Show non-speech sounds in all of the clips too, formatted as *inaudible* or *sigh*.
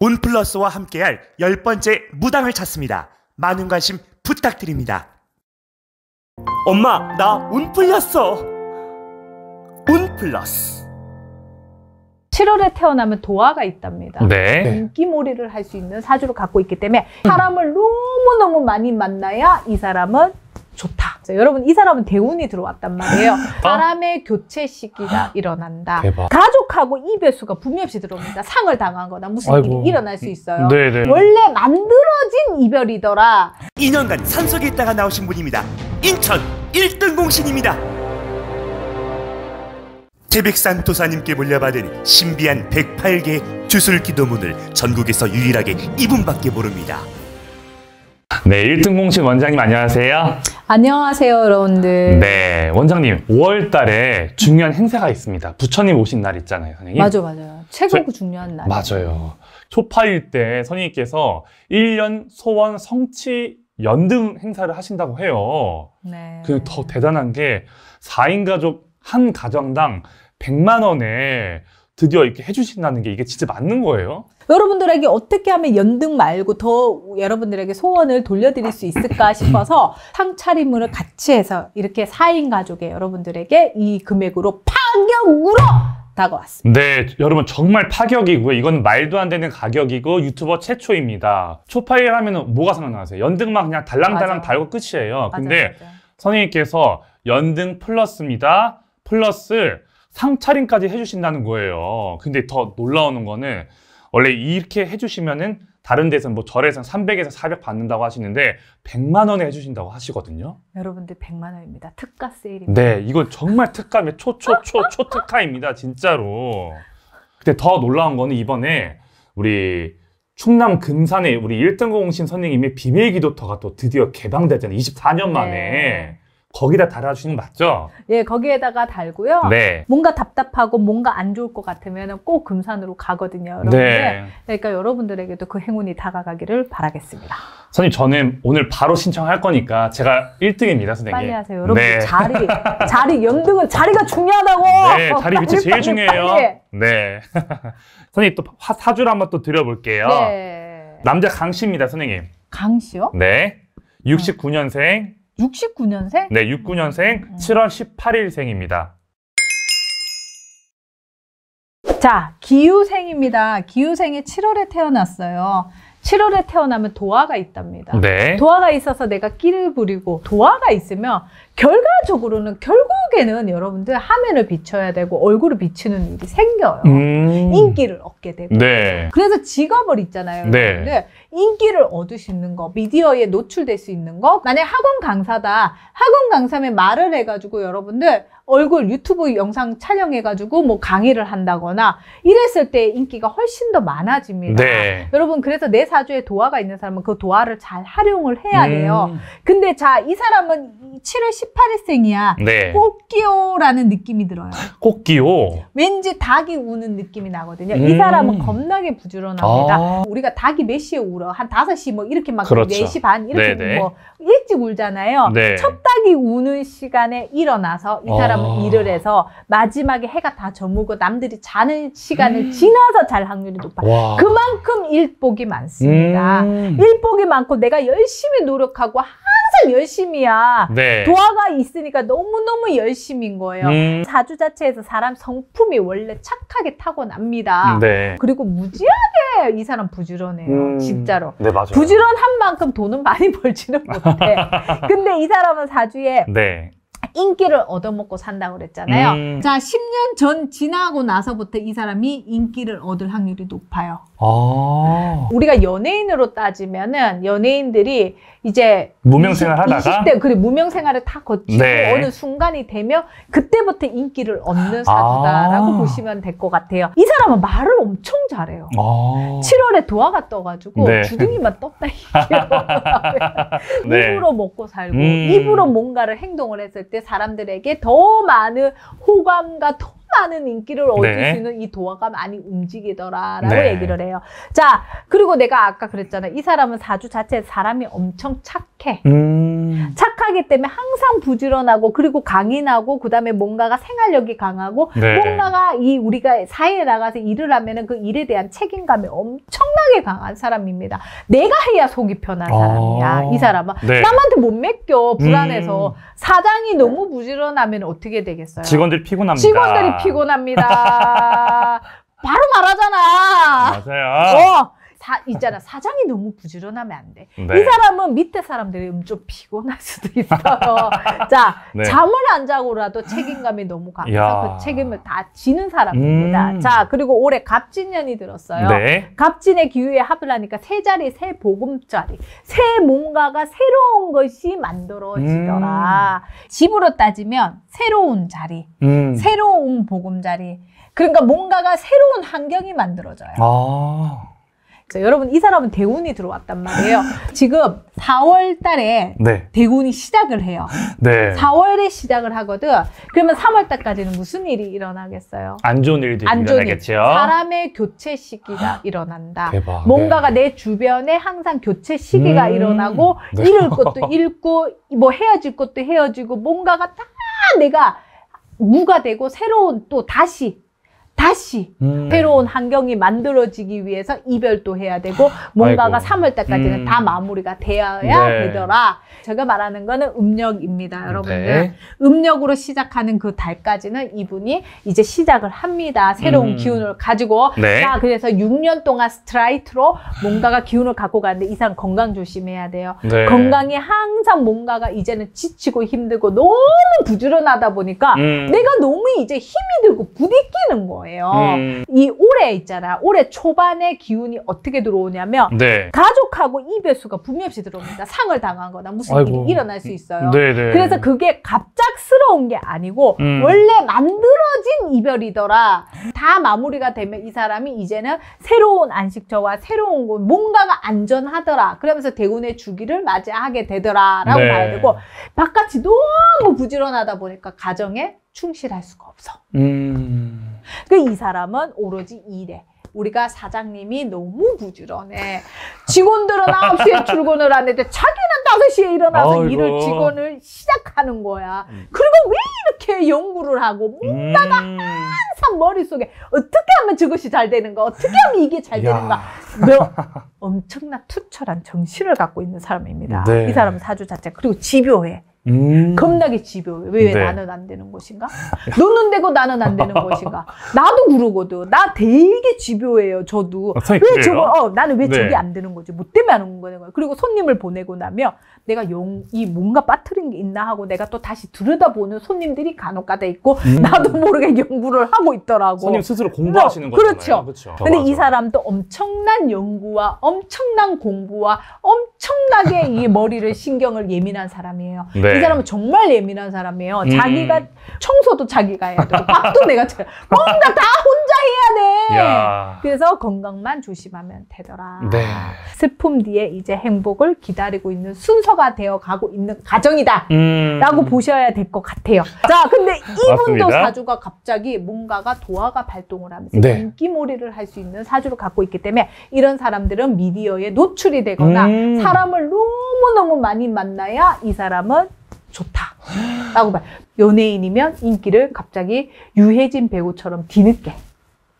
온플러스와 함께할 열 번째 무당을 찾습니다. 많은 관심 부탁드립니다. 엄마, 나온플러스 온플러스. 7월에 태어나면 도화가 있답니다. 네. 인기몰이를 할 수 있는 사주를 갖고 있기 때문에 사람을 너무너무 많이 만나야 이 사람은 좋다. 자, 여러분 이 사람은 대운이 들어왔단 말이에요. 바람의 *laughs* 교체 시기가 일어난다. 대박. 가족하고 이별수가 분미 없이 들어옵니다. 상을 당한 거나 무슨 아이고. 일이 일어날 수 있어요. 네네. 네. 원래 만들어진 이별이더라. 2년간 산속에 있다가 나오신 분입니다. 인천 1등 공신입니다. 태백산 도사님께 물려받은 신비한 108개의 주술 기도문을 전국에서 유일하게 이분밖에 모릅니다. 네, 1등 공신 원장님 안녕하세요. 안녕하세요, 여러분들. 네, 원장님 5월 달에 중요한 행사가 있습니다. 부처님 오신 날 있잖아요, 선생님. 맞아, 맞아요. 최고 저, 중요한 날. 맞아요. 초파일 때 선생님께서 1년 소원 성취 연등 행사를 하신다고 해요. 네. 그 더 대단한 게 4인 가족 한 가정당 100만 원에 드디어 이렇게 해주신다는 게 이게 진짜 맞는 거예요? 여러분들에게 어떻게 하면 연등 말고 더 여러분들에게 소원을 돌려드릴 수 있을까 싶어서 상차림을 같이 해서 이렇게 4인 가족의 여러분들에게 이 금액으로 파격으로 다가왔습니다. 네, 여러분 정말 파격이고요. 이건 말도 안 되는 가격이고 유튜버 최초입니다. 초파일 하면 뭐가 생각나세요? 연등만 그냥 달랑달랑 맞아 달고 끝이에요. 맞아 근데 맞아 선생님께서 연등 플러스입니다. 플러스 상차림까지 해주신다는 거예요. 근데 더 놀라우는 거는 원래 이렇게 해주시면은 다른 데서는 뭐절에서 300에서 400 받는다고 하시는데 100만 원에 해주신다고 하시거든요. 여러분들 100만 원입니다. 특가 세일입니다. 네, 이건 정말 특가의 초초초 초특가입니다, 진짜로. 근데 더 놀라운 거는 이번에 우리 충남 금산에 우리 1등 공신 선생님의 비밀 기도터가 또 드디어 개방됐잖아요. 24년 만에. 네. 거기다 달아주시는 맞죠? 예, 거기에다가 달고요. 네. 뭔가 답답하고 뭔가 안 좋을 것 같으면 꼭 금산으로 가거든요. 여러분들. 네. 그러니까 여러분들에게도 그 행운이 다가가기를 바라겠습니다. 선생님, 저는 오늘 바로 신청할 거니까 제가 1등입니다, 선생님. 빨리 하세요. 여러분 네. 자리, 자리, 연등은 자리가 중요하다고! 네, 자리 위치 제일 중요해요. *laughs* 네. 네. *laughs* 선생님, 또 사주를 한번 또 드려볼게요. 네. 남자 강 씨입니다, 선생님. 강 씨요? 네. 69년생, 69년생? 네, 69년생, 음. 7월 18일생입니다. 자, 기우생입니다. 기우생이 7월에 태어났어요. 7월에 태어나면 도화가 있답니다. 네. 도화가 있어서 내가 끼를 부리고 도화가 있으면 결과적으로는 결국에는 여러분들 화면을 비춰야 되고 얼굴을 비추는 일이 생겨요. 음... 인기를 얻게 되고. 네. 그래서 직업을 있잖아요. 네. 여러분들. 인기를 얻을 수 있는 거, 미디어에 노출될 수 있는 거. 만약 학원 강사다. 학원 강사면 말을 해가지고 여러분들 얼굴 유튜브 영상 촬영해가지고 뭐 강의를 한다거나 이랬을 때 인기가 훨씬 더 많아집니다. 네. 여러분 그래서 내 사주에 도화가 있는 사람은 그 도화를 잘 활용을 해야 음. 돼요. 음. 근데 자 이 사람은 7월 18일생이야. 네. 꽃기호라는 느낌이 들어요. 꽃기호. 왠지 닭이 우는 느낌이 나거든요. 음. 이 사람은 겁나게 부지런합니다. 아. 우리가 닭이 몇 시에 울어? 뭐한5시뭐 뭐 이렇게 막 그렇죠. 4시 반 이렇게 네네. 뭐 일찍 울잖아요. 네. 첫 닭이 우는 시간에 일어나서 이 사람은 어... 일을 해서 마지막에 해가 다 저물고 남들이 자는 시간을 음... 지나서 잘 확률이 높아. 와... 그만큼 일복이 많습니다. 음... 일복이 많고 내가 열심히 노력하고 항상 열심이야. 네. 도화가 있으니까 너무너무 열심인 거예요. 음. 사주 자체에서 사람 성품이 원래 착하게 타고납니다. 네. 그리고 무지하게 이 사람 부지런해요. 음. 진짜로. 네, 맞아요. 부지런한 만큼 돈은 많이 *laughs* 벌지는 못해. 근데 이 사람은 사주에 네. 인기를 얻어먹고 산다고 그랬잖아요. 음. 자, 10년 전 지나고 나서부터 이 사람이 인기를 얻을 확률이 높아요. 아. 우리가 연예인으로 따지면은 연예인들이 이제 무명 생활 하다가 20대 그리고 무명 생활을 다 거치고 네. 어느 순간이 되면 그때부터 인기를 얻는 사주다라고 아. 보시면 될 것 같아요. 이 사람은 말을 엄청 잘해요. 아. 7월에 도화가 떠가지고 네. 주둥이만 떴다 이게 *laughs* 네. 입으로 먹고 살고 음. 입으로 뭔가를 행동을 했을 때 사람들에게 더 많은 호감과 더 많은 인기를 얻을 네. 수 있는 이 도화가 많이 움직이더라라고 네. 얘기를 해요. 자, 그리고 내가 아까 그랬잖아. 이 사람은 사주 자체 사람이 엄청 착해. 음... 착하기 때문에 항상 부지런하고 그리고 강인하고 그다음에 뭔가가 생활력이 강하고 네. 뭔가가 이 우리가 사회에 나가서 일을 하면은 그 일에 대한 책임감이 엄청나게 강한 사람입니다. 내가 해야 속이 편한 아. 사람이야. 이 사람은 네. 남한테 못 맡겨 음. 불안해서 음. 사장이 너무 부지런하면 어떻게 되겠어요? 직원들 피곤합니다. 직원들이 피곤합니다. *laughs* 바로 말하잖아. 맞아요. 어, 사, 있잖아. 사장이 너무 부지런하면 안 돼. 네. 이 사람은 밑에 사람들이 좀 피곤할 수도 있어요. *laughs* 자, 네. 잠을 안 자고라도 책임감이 너무 강해서 그 책임을 다 지는 사람입니다. 음. 자, 그리고 올해 갑진년이 들었어요. 네. 갑진의 기후에 합을 하니까 세 자리, 세 보금자리, 새 뭔가가 새로운 것이 만들어지더라. 음. 집으로 따지면 새로운 자리, 음. 새로운 보금자리. 그러니까 뭔가가 새로운 환경이 만들어져요. 아. 여러분 이 사람은 대운이 들어왔단 말이에요. 지금 4월 달에 네. 대운이 시작을 해요. 네. 4월에 시작을 하거든. 그러면 3월 달까지는 무슨 일이 일어나겠어요? 안 좋은 일들이 안 좋은 일어나겠죠. 사람의 교체 시기가 일어난다. 대박. 뭔가가 네. 내 주변에 항상 교체 시기가 음 일어나고 네. 잃을 *laughs* 것도 잃고 뭐 헤어질 것도 헤어지고 뭔가가 다 내가 무가 되고 새로운 또 다시 다시 음. 새로운 환경이 만들어지기 위해서 이별도 해야 되고 뭔가가 아이고. 3월 때까지는 음. 다 마무리가 되어야 네. 되더라. 제가 말하는 거는 음력입니다, 여러분들. 네. 음력으로 시작하는 그 달까지는 이분이 이제 시작을 합니다. 새로운 음. 기운을 가지고 네. 자 그래서 6년 동안 스트라이트로 뭔가가 기운을 갖고 가는데 이상 건강 조심해야 돼요. 네. 건강이 항상 뭔가가 이제는 지치고 힘들고 너무 부지런하다 보니까 음. 내가 너무 이제 힘이 들고 부딪히는 거예 거예요. 음. 이 올해 있잖아. 올해 초반에 기운이 어떻게 들어오냐면 네. 가족하고 이별수가 분명 없이 들어옵니다. 상을 당한 거나 무슨 아이고. 일이 일어날 수 있어요. 네네. 네. 그래서 그게 갑작스러운 게 아니고 음. 원래 만들어진 이별이더라. 다 마무리가 되면 이 사람이 이제는 새로운 안식처와 새로운 곳 뭔가가 안전하더라. 그러면서 대운의 주기를 맞이하게 되더라라고 네. 봐야 되고 바깥이 너무 부지런하다 보니까 가정에 충실할 수가 없어. 음... 그이 그러니까 사람은 오로지 일에 우리가 사장님이 너무 부지런해. 직원들은 아홉 시에 출근을 하는데 자기는 다섯 시에 일어나서 아이고. 일을 직원을 시작하는 거야. 음. 그리고 왜 이렇게 연구를 하고 뭔가가 음. 항상 머릿속에 어떻게 하면 저것이 잘 되는가? 어떻게 하면 이게 잘 되는가? 너 뭐 엄청난 투철한 정신을 갖고 있는 사람입니다. 네. 이 사람은 사주 자체 그리고 집요해. 음. 겁나게 집요해. 왜, 왜 네. 나는 안 되는 것인가? 너는 되고 나는 안 되는 것인가? 나도 그러거든. 나 되게 집요해요. 저도. 아, 왜 그래요? 저거, 어, 나는 왜 네. 저게 안 되는 거지? 뭐 때문에 안 오는 거냐. 그리고 손님을 보내고 나면 내가 용, 이 뭔가 빠뜨린 게 있나 하고 내가 또 다시 들여다보는 손님들이 간혹 가다 있고 음. 나도 모르게 연구를 하고 있더라고. 손님 스스로 어, 공부하시는 거잖아요. 그렇죠. 그렇죠. 근데 맞아. 이 사람도 엄청난 연구와 엄청난 공부와 엄 심하게 이 머리를 신경을 예민한 사람이에요. 네. 이 사람은 정말 예민한 사람이에요. 음. 자기가 청소도 자기가 해야 되고 밥도 내가 차. 뭔가 다 혼. 해야 돼. 야. 그래서 건강만 조심하면 되더라. 네. 슬픔 뒤에 이제 행복을 기다리고 있는 순서가 되어 가고 있는 과정이다. 음. 라고 보셔야 될 것 같아요. 자, 근데 이분도 사주가 갑자기 뭔가가 도화가 발동을 하면서 네. 인기몰이를 할 수 있는 사주를 갖고 있기 때문에 이런 사람들은 미디어에 노출이 되거나 음. 사람을 너무너무 많이 만나야 이 사람은 좋다라고 봐 연예인이면 인기를 갑자기 유해진 배우처럼 뒤늦게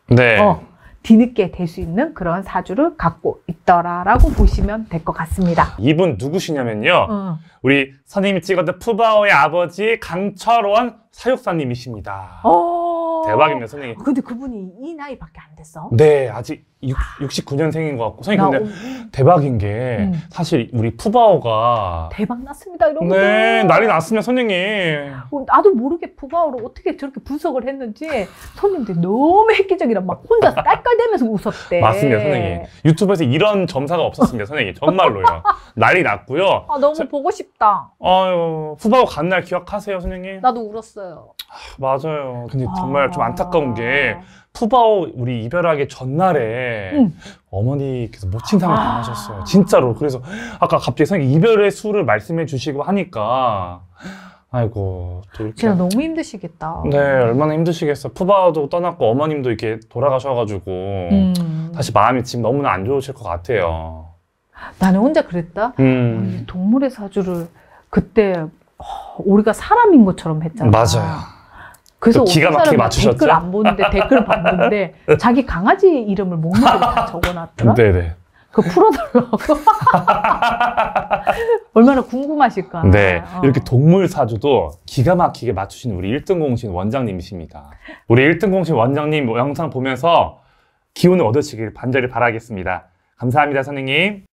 네. 어, 뒤늦게 될 수 있는 그런 사주를 갖고 있더라라고 보시면 될 것 같습니다. 이분 누구시냐면요. 응. 어. 우리 선생님이 찍었던 푸바오의 아버지 강철원 사육사님이십니다. 어... 대박입니다, 선생님. 근데 그분이 이 나이밖에 안 됐어? 네, 아직 69년생인 것 같고 선생님 근데 오... 대박인 게 음. 사실 우리 푸바오가 대박 났습니다 이런 네 난리 났습니다 선생님 어, 나도 모르게 푸바오를 어떻게 저렇게 분석을 했는지 손님들이 너무 획기적이라 막 혼자 깔깔대면서 웃었대 맞습니다 선생님 유튜브에서 이런 점사가 없었습니다 선생님 정말로요 *laughs* 난리 났고요 아 너무 저... 보고 싶다 아유 푸바오 간 날 기억하세요 선생님 나도 울었어요 아, 맞아요 근데 아. 정말 좀 안타까운 게 푸바오 우리 이별하기 전날에 응. 어머니께서 모친상을 아. 당하셨어요. 진짜로. 그래서 아까 갑자기 선생님 이별의 수를 말씀해 주시고 하니까 아이고 또 이렇게 진짜 너무 힘드시겠다. 네, 얼마나 힘드시겠어. 푸바오도 떠났고 어머님도 이렇게 돌아가셔가지고 음. 다시 마음이 지금 너무나 안 좋으실 것 같아요. 나는 혼자 그랬다. 음. 동물의 사주를 그때 어, 우리가 사람인 것처럼 했잖아. 맞아요. 그래서 그러니까 기가 막히게 맞추셨죠? 댓글 안 보는데 댓글 봤는데 *laughs* 자기 강아지 이름을 목록에 *laughs* 적어놨더라. 네네. 그 풀어달라고. *laughs* 얼마나 궁금하실까. 네. 어. 이렇게 동물 사주도 기가 막히게 맞추신 우리 1등 공신 원장님이십니다. 우리 1등 공신 원장님 영상 보면서 기운을 얻으시길 반절히 바라겠습니다. 감사합니다, 선생님.